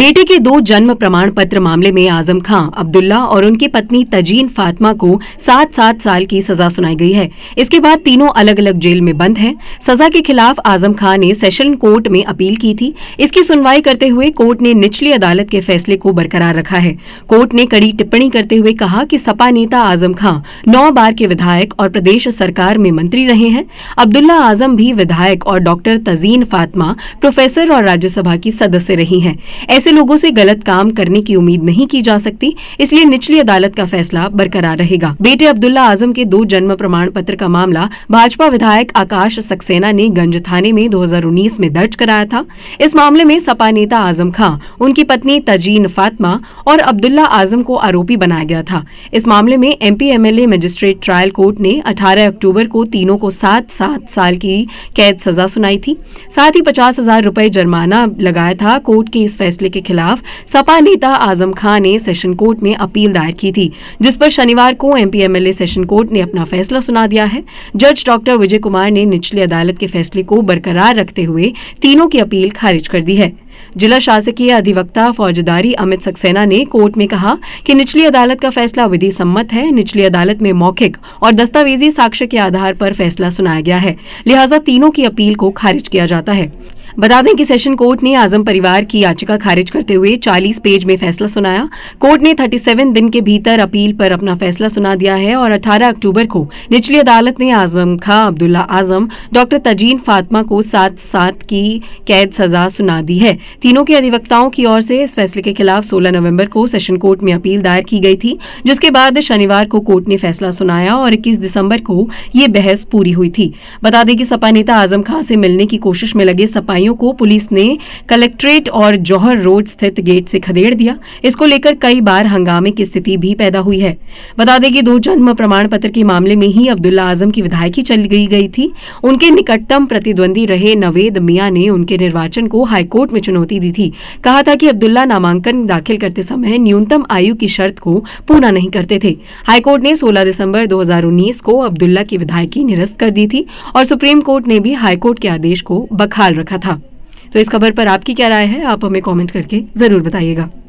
बेटे के दो जन्म प्रमाण पत्र मामले में आजम खां अब्दुल्ला और उनकी पत्नी तजीन फातिमा को सात सात साल की सजा सुनाई गई है इसके बाद तीनों अलग अलग जेल में बंद हैं। सजा के खिलाफ आजम खां ने सेशन कोर्ट में अपील की थी इसकी सुनवाई करते हुए कोर्ट ने निचली अदालत के फैसले को बरकरार रखा है कोर्ट ने कड़ी टिप्पणी करते हुए कहा की सपा नेता आजम खां नौ बार के विधायक और प्रदेश सरकार में मंत्री रहे हैं अब्दुल्ला आजम भी विधायक और डॉक्टर तजीन फातिमा प्रोफेसर और राज्यसभा की सदस्य रही है ऐसे ऐसे लोगों से गलत काम करने की उम्मीद नहीं की जा सकती इसलिए निचली अदालत का फैसला बरकरार रहेगा बेटे अब्दुल्ला आजम के दो जन्म प्रमाण पत्र का मामला भाजपा विधायक आकाश सक्सेना ने गंज थाने में दो में दर्ज कराया था इस मामले में सपा नेता आजम खां उनकी पत्नी तजीन फातमा और अब्दुल्ला आजम को आरोपी बनाया गया था इस मामले में M P magistrate trial court ने 18 अक्टूबर को तीनों को सात सात साल की कैद सजा सुनाई थी साथ ही पचास हजार रूपए जुर्माना लगाया था कोर्ट के इस फैसले के के खिलाफ सपा नेता आजम खान ने सेशन कोर्ट में अपील दायर की थी जिस पर शनिवार को एम एमएलए सेशन कोर्ट ने अपना फैसला सुना दिया है जज डॉक्टर विजय कुमार ने निचली अदालत के फैसले को बरकरार रखते हुए तीनों की अपील खारिज कर दी है जिला शासकीय अधिवक्ता फौजदारी अमित सक्सेना ने कोर्ट में कहा कि निचली अदालत का फैसला विधि सम्मत है निचली अदालत में मौखिक और दस्तावेजी साक्ष्य के आधार पर फैसला सुनाया गया है लिहाजा तीनों की अपील को खारिज किया जाता है बता दें कि सेशन कोर्ट ने आजम परिवार की याचिका खारिज करते हुए 40 पेज में फैसला सुनाया कोर्ट ने 37 दिन के भीतर अपील पर अपना फैसला सुना दिया है और 18 अक्टूबर को निचली अदालत ने आजम खां अब्दुल्ला आजम डॉक्टर तजीन फातमा को सात सात की कैद सजा सुना दी है तीनों के अधिवक्ताओं की ओर से इस फैसले के खिलाफ सोलह नवम्बर को सेशन कोर्ट में अपील दायर की गई थी जिसके बाद शनिवार को कोर्ट ने फैसला सुनाया और इक्कीस दिसम्बर को ये बहस पूरी हुई थी बता दें कि सपा नेता आजम खां से मिलने की कोशिश में लगे सपा व्यवसायियों को पुलिस ने कलेक्ट्रेट और जौहर रोड स्थित गेट से खदेड़ दिया इसको लेकर कई बार हंगामे की स्थिति भी पैदा हुई है बता दें कि दो जन्म प्रमाण पत्र के मामले में ही अब्दुल्ला आजम की विधायकी चली गई गई थी उनके निकटतम प्रतिद्वंदी रहे नवेद मियाँ ने उनके निर्वाचन को हाईकोर्ट में चुनौती दी थी कहा था कि अब्दुल्ला नामांकन दाखिल करते समय न्यूनतम आयु की शर्त को पूरा नहीं करते थे हाईकोर्ट ने 16 दिसंबर 2019 को अब्दुल्ला की विधायकी निरस्त कर दी थी और सुप्रीम कोर्ट ने भी हाईकोर्ट के आदेश को बखाल रखा था तो इस खबर पर आपकी क्या राय है आप हमें कॉमेंट करके ज़रूर बताइएगा